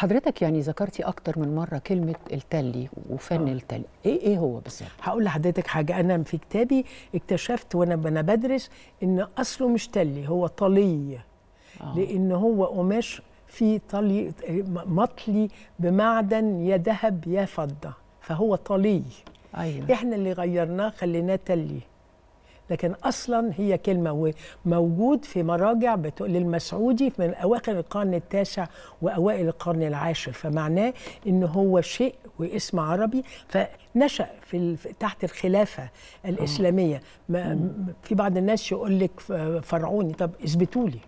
حضرتك يعني ذكرتي اكتر من مره كلمه التلي وفن أوه. التلي ايه ايه هو بالظبط هقول لحضرتك حاجه انا في كتابي اكتشفت وانا انا بدرس ان اصله مش تلي هو طلي آه. لان هو قماش فيه طلي مطلي بمعدن يا ذهب يا فضه فهو طلي أيوة. احنا اللي غيرناه خليناه تلي لكن اصلا هي كلمه وموجود في مراجع بتقول للمسعودي من اواخر القرن التاسع واوائل القرن العاشر فمعناه ان هو شيء واسم عربي فنشا في تحت الخلافه الاسلاميه في بعض الناس يقول لك فرعوني طب اثبتوا لي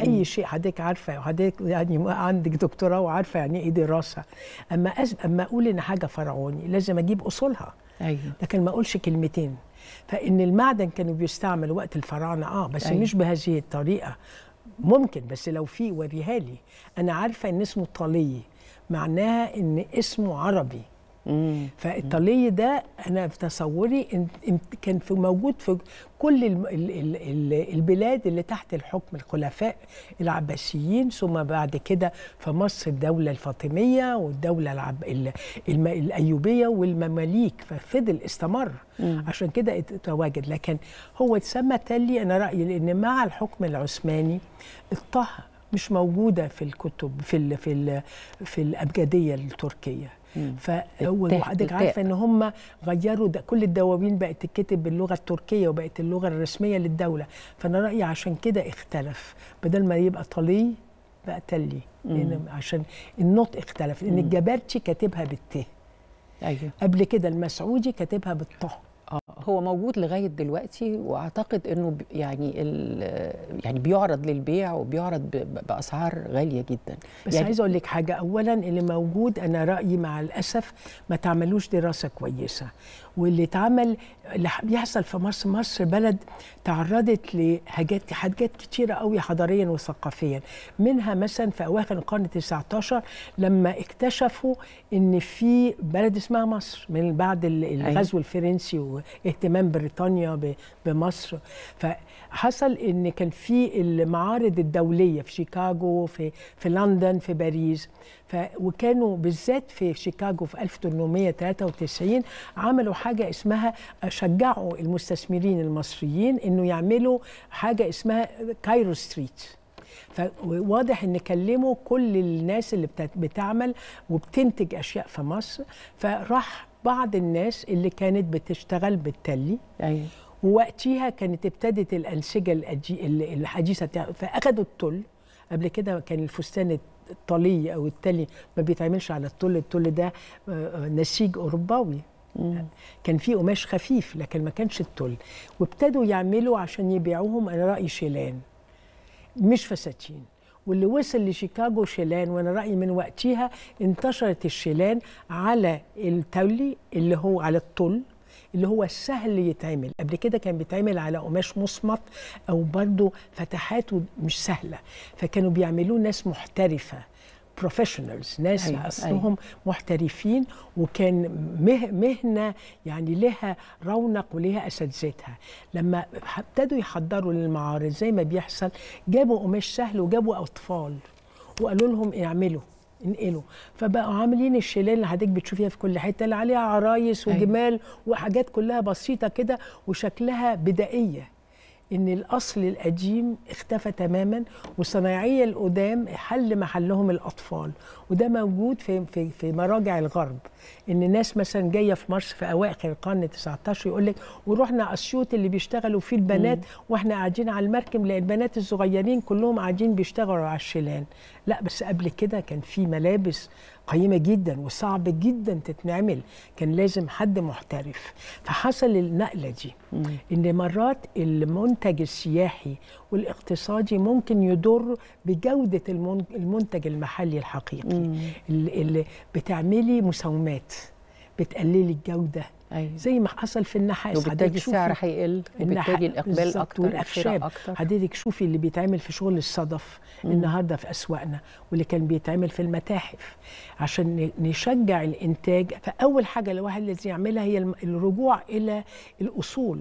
اي شيء حضرتك عارفه وحضرتك يعني عندك دكتوراه وعارفه يعني ايه دراسه اما اما اقول ان حاجه فرعوني لازم اجيب اصولها أيوه. لكن ما اقولش كلمتين فان المعدن كانوا بيستعمل وقت الفراعنه اه بس أيوه. مش بهذه الطريقه ممكن بس لو في وريها لي انا عارفه ان اسمه طلي معناها ان اسمه عربي فالطلي ده انا في تصوري كان في موجود في كل البلاد اللي تحت الحكم الخلفاء العباسيين ثم بعد كده في مصر الدوله الفاطميه والدوله العب... الايوبيه والمماليك ففضل استمر مم. عشان كده تواجد لكن هو اتسمى تلي انا رايي لان مع الحكم العثماني الطه مش موجوده في الكتب في الـ في الـ في الابجديه التركيه فهو حضرتك عارفه ان هم غيروا ده كل الدواوين بقت تتكتب باللغه التركيه وبقت اللغه الرسميه للدوله فانا رايي عشان كده اختلف بدل ما يبقى طلي بقى تلي لان عشان النطق اختلف لان الجبرتي كاتبها بالت ايوه قبل كده المسعودي كاتبها بالطه آه. هو موجود لغايه دلوقتي واعتقد انه يعني يعني بيعرض للبيع وبيعرض باسعار غاليه جدا بس يعني عايزه اقول لك حاجه اولا اللي موجود انا رايي مع الاسف ما تعملوش دراسه كويسه واللي اتعمل اللي بيحصل في مصر مصر بلد تعرضت لحاجات حاجات كتيره قوي حضاريا وثقافيا منها مثلا في اواخر القرن ال19 لما اكتشفوا ان في بلد اسمها مصر من بعد أيوه. الغزو الفرنسي اهتمام بريطانيا بمصر فحصل ان كان في المعارض الدوليه في شيكاغو في في لندن في باريس ف وكانوا بالذات في شيكاغو في 1893 عملوا حاجه اسمها شجعوا المستثمرين المصريين انه يعملوا حاجه اسمها كايرو ستريت فواضح ان كلموا كل الناس اللي بتعمل وبتنتج اشياء في مصر فراح بعض الناس اللي كانت بتشتغل بالتلي أيوة. ووقتيها كانت ابتدت الانسجه الحديثه فاخدوا التل قبل كده كان الفستان الطلي او التلي ما بيتعملش على التل التل ده آه، آه، نسيج اوروباوي كان في قماش خفيف لكن ما كانش التل وابتدوا يعملوا عشان يبيعوهم انا رايي شيلان مش فساتين واللي وصل لشيكاغو شيلان وانا رايي من وقتها انتشرت الشيلان على التولي اللي هو على الطل اللي هو سهل يتعمل قبل كده كان بيتعمل على قماش مصمت او برضه فتحاته مش سهله فكانوا بيعملوه ناس محترفه بروفيشنالز ناس أيوة. اصلهم أيوة. محترفين وكان مهنه يعني لها رونق ولها اساتذتها لما ابتدوا يحضروا للمعارض زي ما بيحصل جابوا قماش سهل وجابوا اطفال وقالوا لهم اعملوا انقلوا فبقوا عاملين الشلال اللي حضرتك بتشوفيها في كل حته اللي عليها عرايس أيوة. وجمال أيوة. وحاجات كلها بسيطه كده وشكلها بدائيه ان الاصل القديم اختفى تماما والصنايعيه القدام حل محلهم الاطفال وده موجود في في في مراجع الغرب ان الناس مثلا جايه في مصر في اواخر القرن 19 يقول لك ورحنا اسيوط اللي بيشتغلوا فيه البنات واحنا قاعدين على المركب لان البنات الصغيرين كلهم قاعدين بيشتغلوا على الشيلان لا بس قبل كده كان في ملابس قيمه جدا وصعب جدا تتعمل كان لازم حد محترف فحصل النقله دي مم. ان مرات المنتج السياحي والاقتصادي ممكن يضر بجوده المنتج المحلي الحقيقي اللي بتعملي مساومات بتقللي الجوده أيوة. زي ما حصل في النحاس وبالتالي السعر هيقل وبالتالي الاقبال اكتر والاخشاب اكتر حضرتك شوفي اللي بيتعمل في شغل الصدف مم. النهارده في اسواقنا واللي كان بيتعمل في المتاحف عشان نشجع الانتاج فاول حاجه الواحد لازم يعملها هي الرجوع الى الاصول